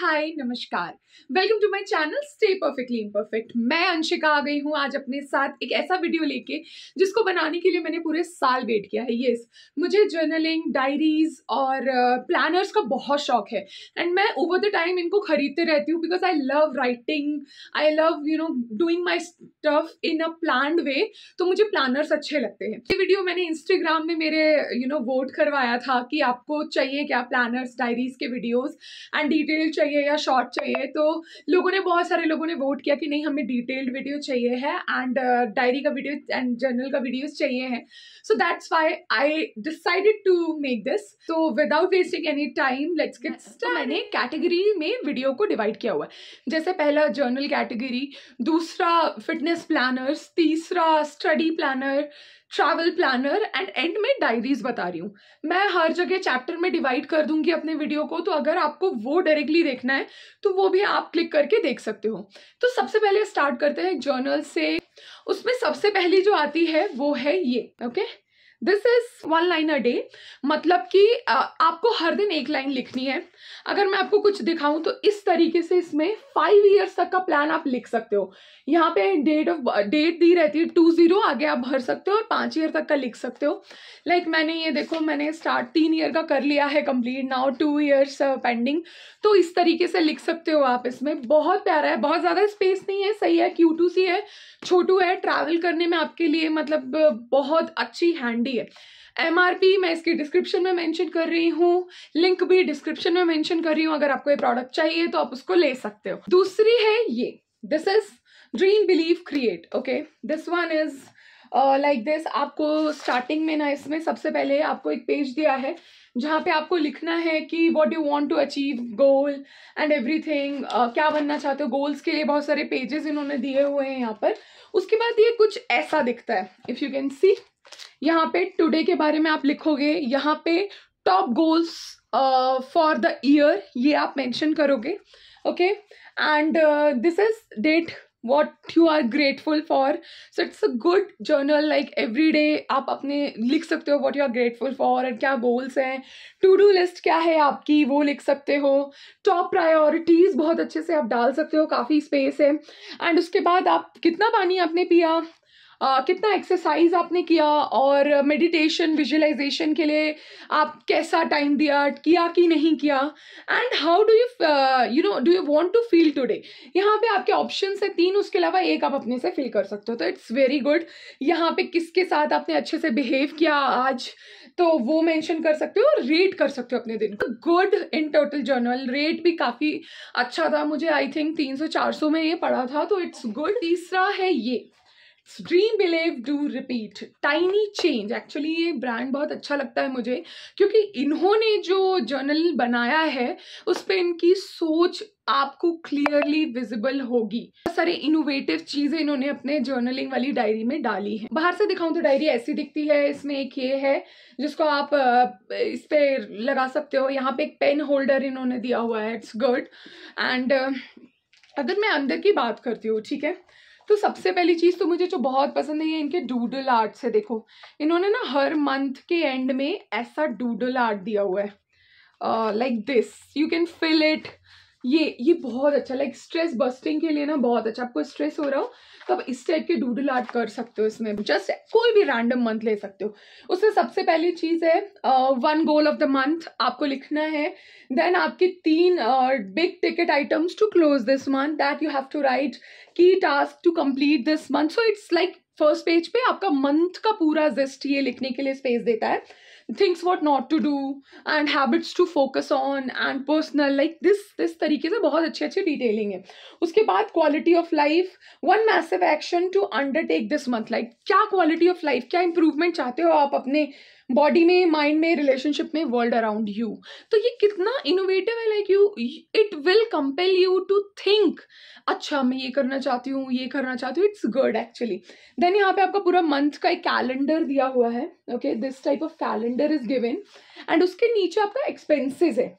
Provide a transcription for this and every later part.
हाय नमस्कार welcome to my channel stay perfectly imperfect मैं अंशिका आ गई हूँ आज अपने साथ एक ऐसा वीडियो लेके जिसको बनाने के लिए मैंने पूरे साल वेट किया है येस मुझे जर्नलिंग डायरीज और प्लानर्स uh, का बहुत शौक है एंड मैं ओवर द टाइम इनको खरीदते रहती हूँ because I love writing I love you know doing my stuff in a plan way तो मुझे प्लानर्स अच्छे लगते हैं ये वीडियो मैंने इंस्टाग्राम में मेरे यू नो वोट करवाया था कि आपको चाहिए क्या प्लानर्स डायरीज के वीडियोज एंड डिटेल चाहिए चाहिए या शॉर्ट चाहिए तो लोगों ने बहुत सारे लोगों ने वोट किया कि नहीं हमें डिटेल्ड वीडियो चाहिए है एंड डायरी uh, का वीडियो एंड जर्नल का वीडियोज चाहिए हैं so that's why I decided to make this तो without wasting any time let's get मैंने कैटेगरी में वीडियो को डिवाइड किया हुआ है जैसे पहला जर्नल कैटेगरी दूसरा फिटनेस प्लानर्स तीसरा study planner travel planner and and में डायरीज बता रही हूँ मैं हर जगह चैप्टर में डिवाइड कर दूंगी अपने वीडियो को तो अगर आपको वो डायरेक्टली देखना है तो वो भी आप क्लिक करके देख सकते हो तो सबसे पहले स्टार्ट करते हैं जर्नल से उसमें सबसे पहली जो आती है वो है ये okay okay? This is one line a day मतलब कि आपको हर दिन एक लाइन लिखनी है अगर मैं आपको कुछ दिखाऊं तो इस तरीके से इसमें फाइव ईयर्स तक का प्लान आप लिख सकते हो यहाँ पे डेट ऑफ डेट दी रहती है टू जीरो आगे आप भर सकते हो और पाँच ईयर तक का लिख सकते हो लाइक like मैंने ये देखो मैंने स्टार्ट तीन ईयर का कर लिया है complete now two years pending तो इस तरीके से लिख सकते हो आप इसमें बहुत प्यारा है बहुत ज़्यादा स्पेस नहीं है सही है क्यू टू सी है छोटू है ट्रैवल करने में आपके लिए मतलब बहुत अच्छी हैंडी ठीक है एमआरपी मैं इसकी डिस्क्रिप्शन में मेंशन कर रही हूँ लिंक भी डिस्क्रिप्शन में मेंशन कर रही हूँ अगर आपको ये प्रोडक्ट चाहिए तो आप उसको ले सकते हो दूसरी है ये this is dream believe create okay this one is like this आपको स्टार्टिंग में ना इसमें सबसे पहले आपको एक पेज दिया है जहाँ पे आपको लिखना है कि what you want to achieve goal and everything क्या बनना चाहते हो गोल्स के लिए बहुत सारे पेजेस इन्होंने दिए हुए हैं यहाँ पर उसके बाद ये कुछ ऐसा दिखता है इफ़ यू कैन सी यहाँ पे टुडे के बारे में आप लिखोगे यहाँ पे top goals for the year ये आप मेंशन करोगे okay and this is date what you are grateful for so it's a good journal like every day आप अपने लिख सकते हो what you are grateful for and क्या गोल्स हैं टू डू लिस्ट क्या है आपकी वो लिख सकते हो टॉप प्रायोरिटीज़ बहुत अच्छे से आप डाल सकते हो काफ़ी स्पेस है एंड उसके बाद आप कितना पानी आपने पिया आ, कितना एक्सरसाइज आपने किया और मेडिटेशन विजुअलाइजेशन के लिए आप कैसा टाइम दिया किया कि नहीं किया and how do you you know do you want to feel today यहाँ पे आपके ऑप्शन है तीन उसके अलावा एक आप अपने से फील कर सकते हो तो इट्स वेरी गुड यहाँ पे किसके साथ आपने अच्छे से बिहेव किया आज तो वो मेंशन कर सकते हो रेट कर सकते हो अपने दिन को good in total journal rate भी काफ़ी अच्छा था मुझे आई थिंक चार सौ में ये पढ़ा था तो इट्स गुड तीसरा है ये dream believe do repeat tiny change actually ये ब्रांड बहुत अच्छा लगता है मुझे क्योंकि इन्होंने जो जर्नल बनाया है उस पर इनकी सोच आपको क्लियरली विजिबल होगी बहुत सारे इनोवेटिव चीजें इन्होंने अपने जर्नलिंग वाली डायरी में डाली हैं बाहर से दिखाऊं तो डायरी ऐसी दिखती है इसमें एक ये है जिसको आप इस पे लगा सकते हो यहाँ पे एक पेन होल्डर इन्होंने दिया हुआ है इट्स गुड एंड अगर मैं अंदर की बात करती हूँ ठीक है तो सबसे पहली चीज़ तो मुझे जो बहुत पसंद है ये इनके डूडल आर्ट से देखो इन्होंने ना हर मंथ के एंड में ऐसा डूडल आर्ट दिया हुआ है like this you can fill it ये ये बहुत अच्छा लाइक स्ट्रेस बस्टिंग के लिए ना बहुत अच्छा आपको स्ट्रेस हो रहा हो तब इस टाइप के डूडल आर्ट कर सकते हो इसमें जस्ट कोई भी रैंडम मंथ ले सकते हो उससे सबसे पहली चीज़ है one goal of the month आपको लिखना है देन आपके तीन big ticket items to close this month that you have to write की task to complete this month so it's like first page पे आपका मंथ का पूरा जिस्ट ये लिखने के लिए स्पेस देता है things what not to do and habits to focus on and personal like this this तरीके से बहुत अच्छे अच्छी डिटेलिंग है उसके बाद quality of life one massive action to undertake this month like क्या क्वालिटी ऑफ लाइफ क्या इंप्रूवमेंट चाहते हो आप अपने बॉडी में माइंड में रिलेशनशिप में वर्ल्ड अराउंड यू तो ये कितना इनोवेटिव है like you it will compel you to think अच्छा मैं ये करना चाहती हूँ ये करना चाहती हूँ इट्स गुड एक्चुअली देन यहाँ पे आपका पूरा मंथ का एक कैलेंडर दिया हुआ है okay this type of calendar is given and उसके नीचे आपका एक्सपेंसिज है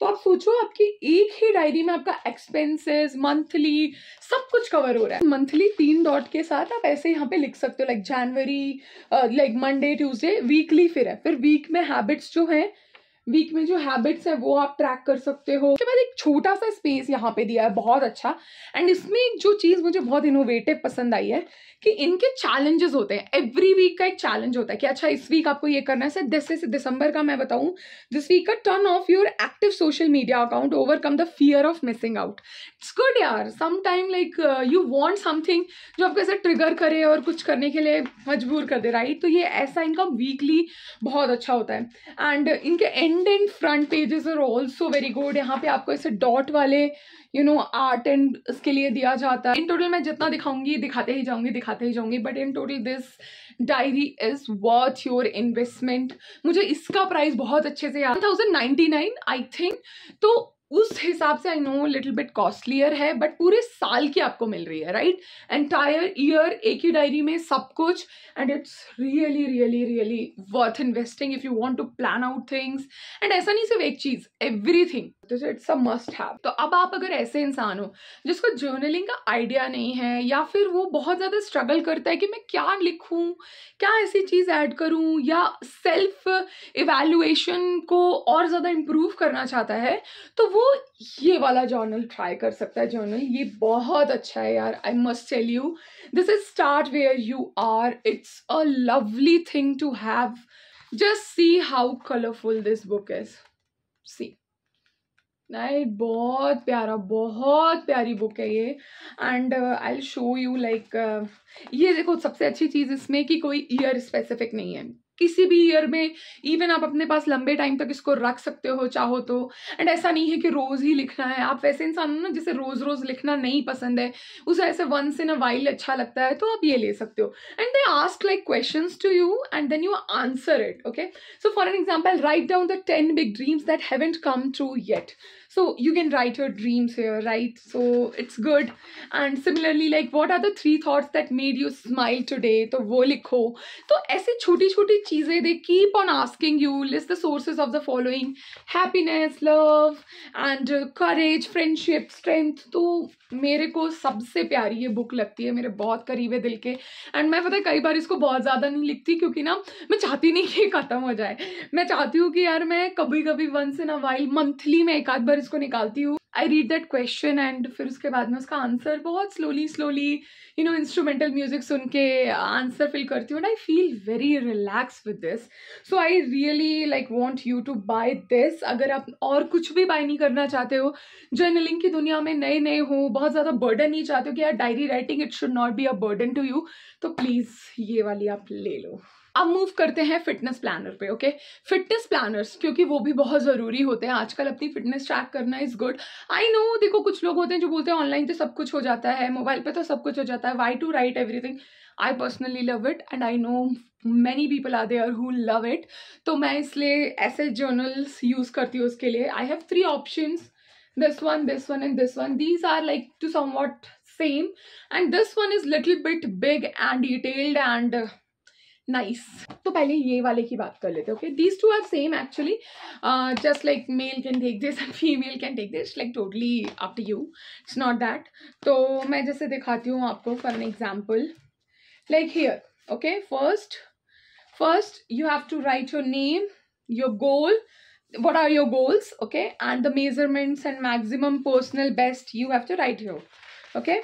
तो आप सोचो आपकी एक ही डायरी में आपका एक्सपेंसेस मंथली सब कुछ कवर हो रहा है मंथली तीन डॉट के साथ आप ऐसे यहाँ पे लिख सकते हो लाइक जनवरी लाइक मंडे ट्यूसडे वीकली फिर है फिर वीक में हैबिट्स जो हैं वीक में जो हैबिट्स है वो आप ट्रैक कर सकते हो उसके बाद एक छोटा सा स्पेस यहाँ पे दिया है बहुत अच्छा एंड इसमें एक जो चीज़ मुझे बहुत इनोवेटिव पसंद आई है कि इनके चैलेंजेस होते हैं एवरी वीक का एक चैलेंज होता है कि अच्छा इस वीक आपको ये करना है सर दस से दिसंबर का मैं बताऊँ दिस वीक का turn off your active social media account overcome the fear of missing out it's good यार sometime like you want something जो आपको ऐसा ट्रिगर करे और कुछ करने के लिए मजबूर कर दे राइट तो ये ऐसा इनका वीकली बहुत अच्छा होता है एंड इनके and and front pages are also very good यहाँ पे आपको ऐसे डॉट वाले यू नो आर्ट एंड इसके लिए दिया जाता है इन टोटल मैं जितना दिखाऊंगी दिखाते ही जाऊंगी दिखाते ही जाऊंगी but in total this diary is worth your investment मुझे इसका प्राइस बहुत अच्छे से याद thousand ninety nine I think तो उस हिसाब से I know little bit costlier है बट पूरे साल की आपको मिल रही है राइट एंटायर ईयर एक ही डायरी में सब कुछ and it's really really really worth investing if you want to plan out things and ऐसा नहीं सिर्फ एक चीज everything it's a must have तो अब आप अगर ऐसे इंसान हो जिसको जर्नलिंग का आइडिया नहीं है या फिर वो बहुत ज़्यादा स्ट्रगल करता है कि मैं क्या लिखूँ क्या ऐसी चीज़ ऐड करूँ या सेल्फ इवेल्युएशन को और ज़्यादा इम्प्रूव करना चाहता है तो वो वो ये वाला जर्नल ट्राई कर सकता है जर्नल ये बहुत अच्छा है यार I must tell you this is start where you are it's a lovely thing to have just see how colourful this book is see right बहुत प्यारा बहुत प्यारी बुक है ये and I show you like ये देखो सबसे अच्छी चीज़ इसमें कि कोई ईयर स्पेसिफिक नहीं है किसी भी ईयर में इवन आप अपने पास लंबे टाइम तक इसको रख सकते हो चाहो तो एंड ऐसा नहीं है कि रोज़ ही लिखना है आप वैसे इंसान हो ना जिसे रोज़ रोज़ लिखना नहीं पसंद है उसे ऐसे वंस इन अ वाइल अच्छा लगता है तो आप ये ले सकते हो and they ask like question to you and then you answer it okay so for an example write down the ten big dreams that haven't come true yet so you can write your dreams here right so it's good and similarly like what are the three thoughts that made you smile today तो वो लिखो तो ऐसे छोटी छोटी चीज़ें they keep on asking you list the sources of the following happiness love and courage friendship strength तो मेरे को सबसे प्यारी ये बुक लगती है मेरे बहुत करीब है दिल के एंड मैं पता है कई बार इसको बहुत ज़्यादा नहीं लिखती क्योंकि ना मैं चाहती नहीं कि ख़त्म हो जाए मैं चाहती हूँ कि यार मैं कभी कभी once in a while monthly में एक आध बार इसको निकालती हूँ I read that question and फिर उसके बाद में उसका आंसर बहुत slowly slowly you know instrumental music सुन के आंसर फिल करती हूँ I feel very relax with this so I really like want you to buy this अगर आप और कुछ भी बाय नहीं करना चाहते हो जर्नलिंग की दुनिया में नए नए हो बहुत ज़्यादा बर्डन नहीं चाहते हो कि यार diary writing it should not be a burden to you तो प्लीज़ ये वाली आप ले लो अब मूव करते हैं फिटनेस प्लानर पे ओके फिटनेस प्लानर्स क्योंकि वो भी बहुत ज़रूरी होते हैं आजकल अपनी फिटनेस ट्रैक करना इज़ गुड आई नो देखो कुछ लोग होते हैं जो बोलते हैं ऑनलाइन तो सब कुछ हो जाता है मोबाइल पे तो सब कुछ हो जाता है why to write everything I personally love it and I know many people are there who love it तो मैं इसलिए ऐसे जर्नल्स यूज़ करती हूँ उसके लिए I have three options one this one and this one these are like two somewhat same and this one is little bit big and detailed and nice तो पहले ये वाले की बात कर लेते okay these two are same actually just like male can take this and female can take this like totally up to you it's not that तो मैं जैसे दिखाती हूँ आपको for an example like here okay first first you have to write your name your goal what are your goals okay and the measurements and maximum personal best you have to write your okay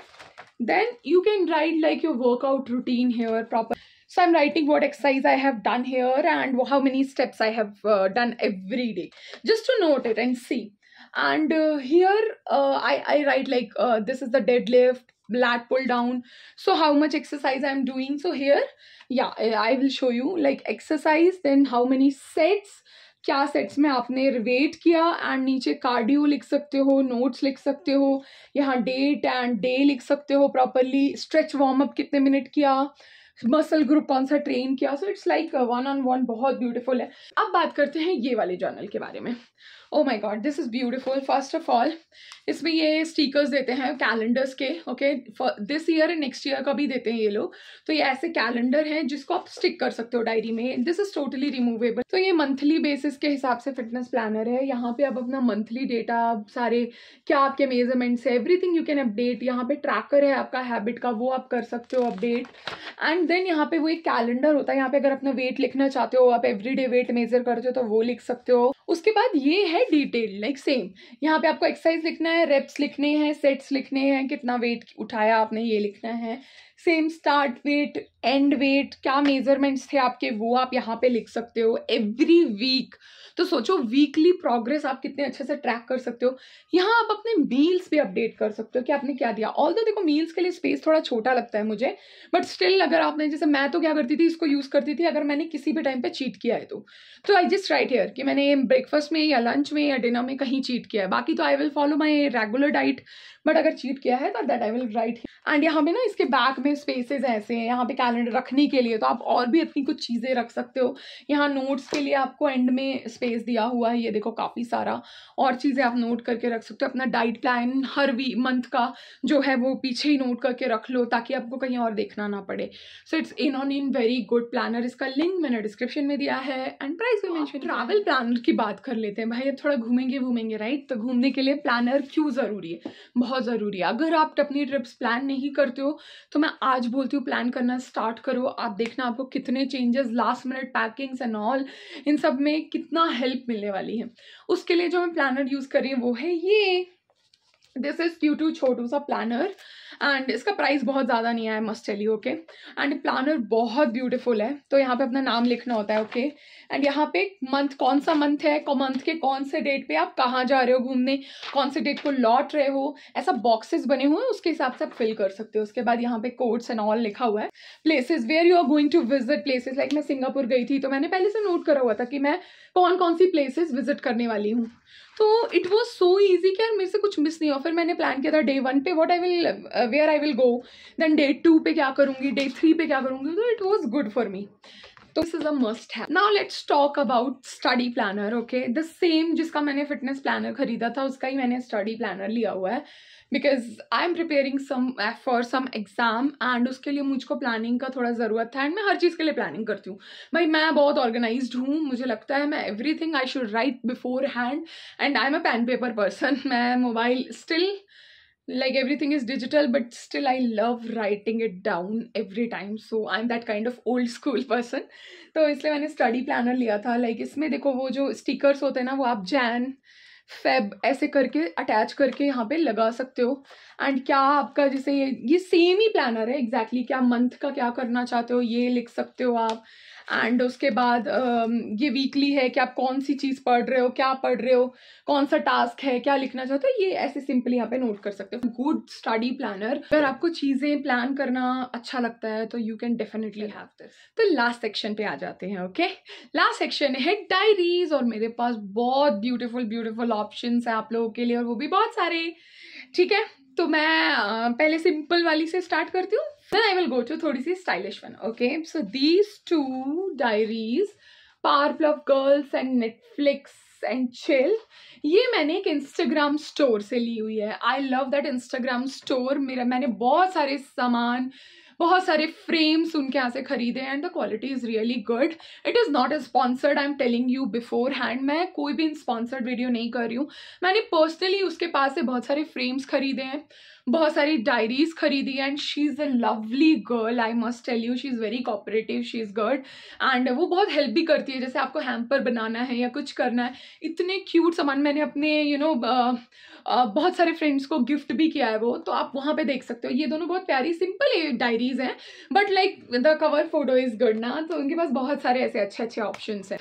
then you can write like your workout routine here proper So I'm writing what exercise I have done here and how many steps I have uh, done every day. Just to note it and see. And uh, here uh, I, I write like uh, this is the deadlift, lat pull down. So how much exercise I'm doing. So here, yeah, I will show you like exercise, then how many sets. क्या sets में आपने wait किया and नीचे cardio लिख सकते हो notes लिख सकते हो यहाँ डेट एंड डे लिख सकते हो प्रॉपरली स्ट्रेच वार्म अप कितने मिनट किया मसल ग्रुप कौन सा ट्रेन किया so it's like one on one बहुत ब्यूटीफुल है अब बात करते हैं ये वाले जर्नल के बारे में oh my god this is beautiful first of all इसमें ये स्टिकर्स देते हैं कैलेंडर्स के okay this year and next year का भी देते हैं ये लोग तो ये ऐसे कैलेंडर हैं जिसको आप स्टिक कर सकते हो डायरी में दिस इज़ टोटली रिमूवेबल तो ये मंथली बेसिस के हिसाब से फिटनेस प्लानर है यहाँ पे आप अपना मंथली डेटा सारे क्या आपके मेजरमेंट्स है एवरीथिंग यू कैन अपडेट यहाँ पे ट्रैकर है आपका हैबिट का वो आप कर सकते हो अपडेट एंड देन यहाँ पे वो एक कैलेंडर होता है यहाँ पे अगर अपना वेट लिखना चाहते हो आप एवरी वेट मेजर करते हो तो वो लिख सकते हो उसके बाद ये है डिटेल लाइक सेम यहाँ पे आपको एक्सरसाइज लिखना है रेप्स लिखने हैं सेट्स लिखने हैं कितना वेट उठाया आपने ये लिखना है same start weight and weight क्या मेजरमेंट्स थे आपके वो आप यहाँ पे लिख सकते हो एवरी वीक तो सोचो वीकली प्रोग्रेस आप कितने अच्छे से ट्रैक कर सकते हो यहाँ आप अपने मील्स भी अपडेट कर सकते हो कि आपने क्या दिया ऑल देखो मील्स के लिए स्पेस थोड़ा छोटा लगता है मुझे बट स्टिल अगर आपने जैसे मैं तो क्या करती थी इसको यूज़ करती थी अगर मैंने किसी भी टाइम पर चीट किया है तो तो आई जस्ट राइट हेयर कि मैंने ब्रेकफास्ट में या लंच में या डिनर में कहीं चीट किया है बाकी तो I will follow my regular diet but अगर चीट किया है तो that I will write and यहाँ पे ना इसके बैक में स्पेसेस ऐसे हैं यहाँ पे कैलेंडर रखने के लिए तो आप और भी अपनी कुछ चीज़ें रख सकते हो यहाँ नोट्स के लिए आपको एंड में स्पेस दिया हुआ है ये देखो काफ़ी सारा और चीज़ें आप नोट करके रख सकते हो अपना डाइट प्लान हर वी मंथ का जो है वो पीछे ही नोट करके रख लो ताकि आपको कहीं और देखना ना पड़े so it's in on in very good planner इसका लिंक मैंने डिस्क्रिप्शन में दिया है एंड प्राइस भी मैं ट्रैवल प्लानर की बात कर लेते हैं भाई अब थोड़ा घूमेंगे घूमेंगे राइट तो घूमने के लिए प्लानर क्यों ज़रूरी है बहुत बहुत ज़रूरी है अगर आप अपनी ट्रिप्स प्लान नहीं करते हो तो मैं आज बोलती हूँ प्लान करना स्टार्ट करो आप देखना आपको कितने changes last minute packings and all इन सब में कितना हेल्प मिलने वाली है उसके लिए जो मैं प्लानर यूज़ कर रही हूँ वो है ये दिस इज़ क्यू टू छोटू सा प्लानर एंड इसका प्राइस बहुत ज़्यादा नहीं आया मस्ट चली ओके एंड प्लानर बहुत ब्यूटीफुल है तो यहाँ पे अपना नाम लिखना होता है ओके okay? एंड यहाँ पे मंथ कौन सा मंथ है मंथ के कौन से डेट पे आप कहाँ जा रहे हो घूमने कौन से डेट को लौट रहे हो ऐसा बॉक्सेस बने हुए हैं उसके हिसाब से आप फिल कर सकते हो उसके बाद यहाँ पे कोड्स एंड ऑल लिखा हुआ है places where you are going to visit places like मैं सिंगापुर गई थी तो मैंने पहले से नोट करा हुआ था कि मैं कौन कौन सी प्लेसेज विजिट करने वाली हूँ तो इट वॉज सो ईजी कि यार मेरे से कुछ मिस नहीं हो फिर मैंने प्लान किया था डे वन पे what I will where I will go then day two पे क्या करूँगी डे थ्री पे क्या करूँगी तो it was good for me तो दिस इज अ मस्ट है now let's talk about study planner okay the same जिसका मैंने फिटनेस प्लानर खरीदा था उसका ही मैंने स्टडी प्लानर लिया हुआ है because I am preparing some for some exam and उसके लिए मुझको प्लानिंग का थोड़ा ज़रूरत था एंड मैं हर चीज़ के लिए प्लानिंग करती हूँ भाई मैं बहुत ऑर्गेनाइज हूँ मुझे लगता है मैं everything I should write beforehand and I am a pen paper person मैं mobile still like everything is digital but still i love writing it down every time so i'm that kind of old school person तो इसलिए मैंने study planner लिया था like like इसमें देखो वो जो स्टिकर्स होते हैं ना वो आप जैन फेब ऐसे करके अटैच करके यहाँ पे लगा सकते हो एंड क्या आपका जैसे ये ये सेम ही प्लानर है एग्जैक्टली exactly, क्या मंथ का क्या करना चाहते हो ये लिख सकते हो आप एंड उसके बाद um, ये वीकली है कि आप कौन सी चीज़ पढ़ रहे हो क्या पढ़ रहे हो कौन सा टास्क है क्या लिखना चाहते हो ये ऐसे सिंपली यहाँ पे नोट कर सकते हो गुड स्टडी प्लानर अगर आपको चीज़ें प्लान करना अच्छा लगता है तो you can definitely have this तो लास्ट सेक्शन पे आ जाते हैं ओके लास्ट सेक्शन है डायरीज और मेरे पास बहुत ब्यूटिफुल ब्यूटिफुल ऑप्शन है आप लोगों के लिए और वो भी बहुत सारे ठीक है तो मैं पहले सिंपल वाली से स्टार्ट करती हूँ then i will go to thodi si stylish one okay so these two diaries powerpuff girls and netflix and chill ये मैंने एक इंस्टाग्राम स्टोर से ली हुई है I love that Instagram store मेरा मैंने बहुत सारे सामान बहुत सारे फ्रेम्स उनके यहाँ से खरीदे and the quality is really good it is not a sponsored I am telling you beforehand मैं कोई भी स्पॉन्सर्ड वीडियो नहीं कर रही हूँ मैंने पर्सनली उसके पास से बहुत सारे फ्रेम्स खरीदे हैं बहुत सारी डायरीज खरीदी and she is a lovely girl I must tell you she is very cooperative she is good and वो बहुत हेल्प भी करती है जैसे आपको हैम्पर बनाना है या कुछ करना है इतने क्यूट सामान मैंने अपने यू you नो know, बहुत सारे फ्रेंड्स को गिफ्ट भी किया है वो तो आप वहाँ पे देख सकते हो ये दोनों बहुत प्यारी सिंपल डायरीज हैं but like the cover photo is good ना तो उनके पास बहुत सारे ऐसे अच्छे अच्छे ऑप्शंस हैं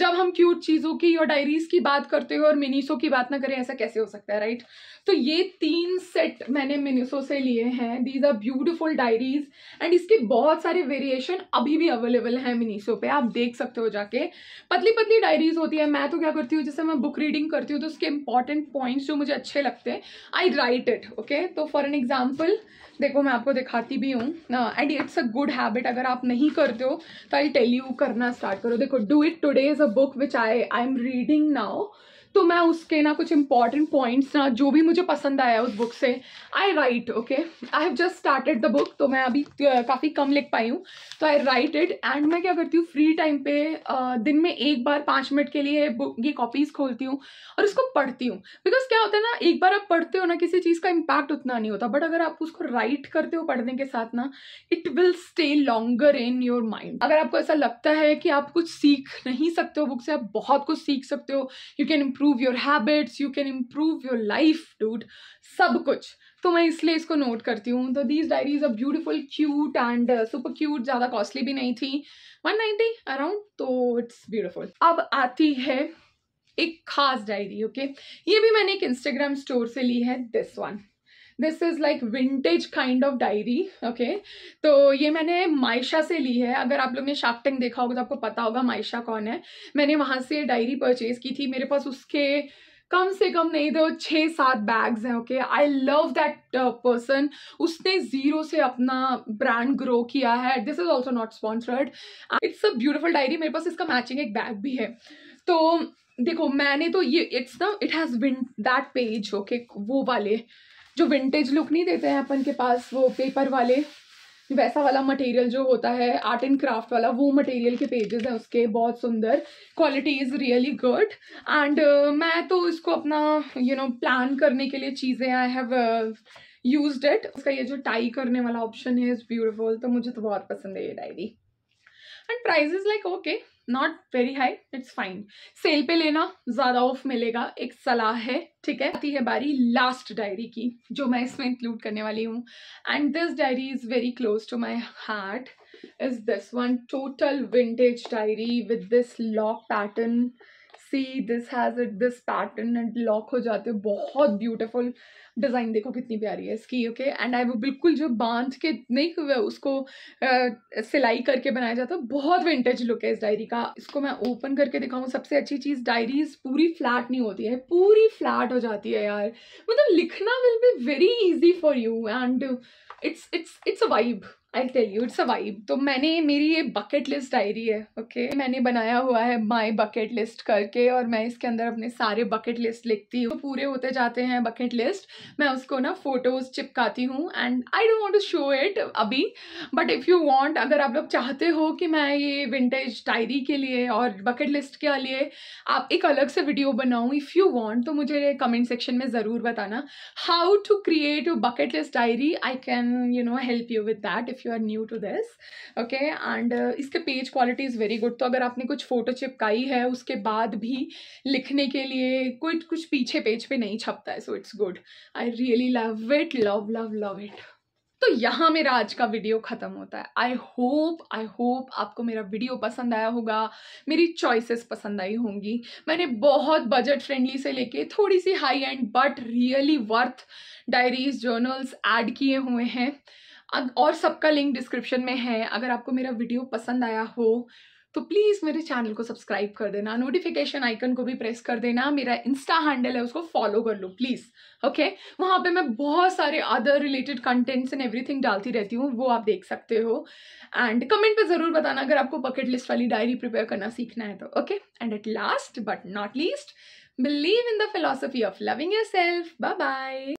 जब हम क्यूट चीज़ों की और डायरीज की बात करते हो और मिनीसो की बात ना करें ऐसा कैसे हो सकता है राइट तो ये तीन सेट मैंने मिनीसो से लिए हैं these are beautiful diaries and इसके बहुत सारे वेरिएशन अभी भी अवेलेबल हैं मिनीसो पे आप देख सकते हो जाके पतली पतली डायरीज होती है मैं तो क्या करती हूँ जैसे मैं बुक रीडिंग करती हूँ तो उसके इंपॉर्टेंट पॉइंट्स जो मुझे अच्छे लगते हैं आई राइट इट ओके तो फॉर एन एग्जाम्पल देखो मैं आपको दिखाती भी हूँ and it's a good habit अगर आप नहीं करते हो तो आई टेल यू करना स्टार्ट करो देखो do it today today is a book which I I'm reading now तो मैं उसके ना कुछ इंपॉर्टेंट पॉइंट्स ना जो भी मुझे पसंद आया उस बुक से I write okay I have just started the book तो मैं अभी काफ़ी कम लिख पाई हूँ तो आई राइट इट एंड मैं क्या करती हूँ फ्री टाइम पे दिन में एक बार पाँच मिनट के लिए बुक ये कॉपीज़ खोलती हूँ और उसको पढ़ती हूँ बिकॉज क्या होता है ना एक बार आप पढ़ते हो ना किसी चीज़ का इम्पैक्ट उतना नहीं होता बट अगर आप उसको राइट करते हो पढ़ने के साथ ना it will stay longer in your mind अगर आपको ऐसा लगता है कि आप कुछ सीख नहीं सकते हो बुक से आप बहुत कुछ सीख सकते हो you can improve improve your habits you can improve your life dude सब कुछ तो मैं इसलिए इसको नोट करती हूँ तो these diary is a beautiful cute and super cute ज़्यादा कॉस्टली भी नहीं थी 190 अराउंड तो इट्स ब्यूटिफुल अब आती है एक खास डायरी ओके okay? ये भी मैंने एक इंस्टाग्राम स्टोर से ली है this one this is like vintage kind of diary okay तो ये मैंने मायशा से ली है अगर आप लोग ने शार्क देखा होगा तो आपको पता होगा मायशा कौन है मैंने वहाँ से डायरी परचेज की थी मेरे पास उसके कम से कम नहीं तो छः सात बैग्स हैं okay I love that person उसने ज़ीरो से अपना ब्रांड ग्रो किया है this is also not sponsored it's a beautiful diary मेरे पास इसका मैचिंग एक बैग भी है तो देखो मैंने तो ये इट्स ना it has win that page okay वो वाले जो विंटेज लुक नहीं देते हैं अपन के पास वो पेपर वाले वैसा वाला मटेरियल जो होता है आर्ट एंड क्राफ्ट वाला वो मटेरियल के पेजेस हैं उसके बहुत सुंदर quality is really good and मैं तो इसको अपना यू नो प्लान करने के लिए चीज़ें आई हैव यूज इट उसका ये जो टाई करने वाला ऑप्शन है इज़ ब्यूटिफुल तो मुझे तो बहुत पसंद है ये diary and price is like okay not very high it's fine sale पे लेना ज़्यादा ऑफ मिलेगा एक सलाह है ठीक है आती है बारी लास्ट डायरी की जो मैं इसमें इंक्लूड करने वाली हूँ and this diary is very close to my heart is this one total vintage diary with this lock pattern see this has it this pattern and lock हो जाते हो बहुत ब्यूटीफुल डिज़ाइन देखो कितनी प्यारी है इसकी ओके एंड आई वो बिल्कुल जो बांध के नहीं उसको सिलाई करके बनाया जाता है बहुत विंटेज लुक है इस डायरी का इसको मैं ओपन करके दिखाऊँ सबसे अच्छी चीज़ डायरीज पूरी फ्लैट नहीं होती है पूरी फ्लैट हो जाती है यार मतलब लिखना will be very easy for you and it's it's it's a vibe I tell you it's a vibe तो मैंने मेरी ये बकेट लिस्ट डायरी है ओके okay? मैंने बनाया हुआ है माय बकेट लिस्ट करके और मैं इसके अंदर अपने सारे बकेट लिस्ट लिखती हूँ पूरे होते जाते हैं बकेट लिस्ट मैं उसको ना फोटोज चिपकाती हूँ and I don't want to show it अभी बट इफ़ यू वांट अगर आप लोग चाहते हो कि मैं ये विंटेज डायरी के लिए और बकेट लिस्ट के लिए आप एक अलग से वीडियो बनाऊँ इफ़ यू वॉन्ट तो मुझे कमेंट सेक्शन में ज़रूर बताना how to create bucket list diary I can you know help you with that if if you are new to this okay and इसके page quality is very good तो अगर आपने कुछ फ़ोटो चिपकाई है उसके बाद भी लिखने के लिए कोई कुछ पीछे पेज पे नहीं छपता है so it's good I really love it love love love it तो यहाँ मेरा आज का वीडियो ख़त्म होता है आई होप आई होप आपको मेरा वीडियो पसंद आया होगा मेरी चॉइसेस पसंद आई होंगी मैंने बहुत बजट फ्रेंडली से लेके थोड़ी सी high and but really worth diaries journals add किए हुए हैं और सबका लिंक डिस्क्रिप्शन में है अगर आपको मेरा वीडियो पसंद आया हो तो प्लीज़ मेरे चैनल को सब्सक्राइब कर देना नोटिफिकेशन आइकन को भी प्रेस कर देना मेरा इंस्टा हैंडल है उसको फॉलो कर लो प्लीज़ ओके okay? वहाँ पे मैं बहुत सारे other related contents and everything डालती रहती हूँ वो आप देख सकते हो एंड कमेंट पे ज़रूर बताना अगर आपको पकेट लिस्ट वाली डायरी प्रिपेयर करना सीखना है तो okay and at last but not least believe in the philosophy of loving yourself bye bye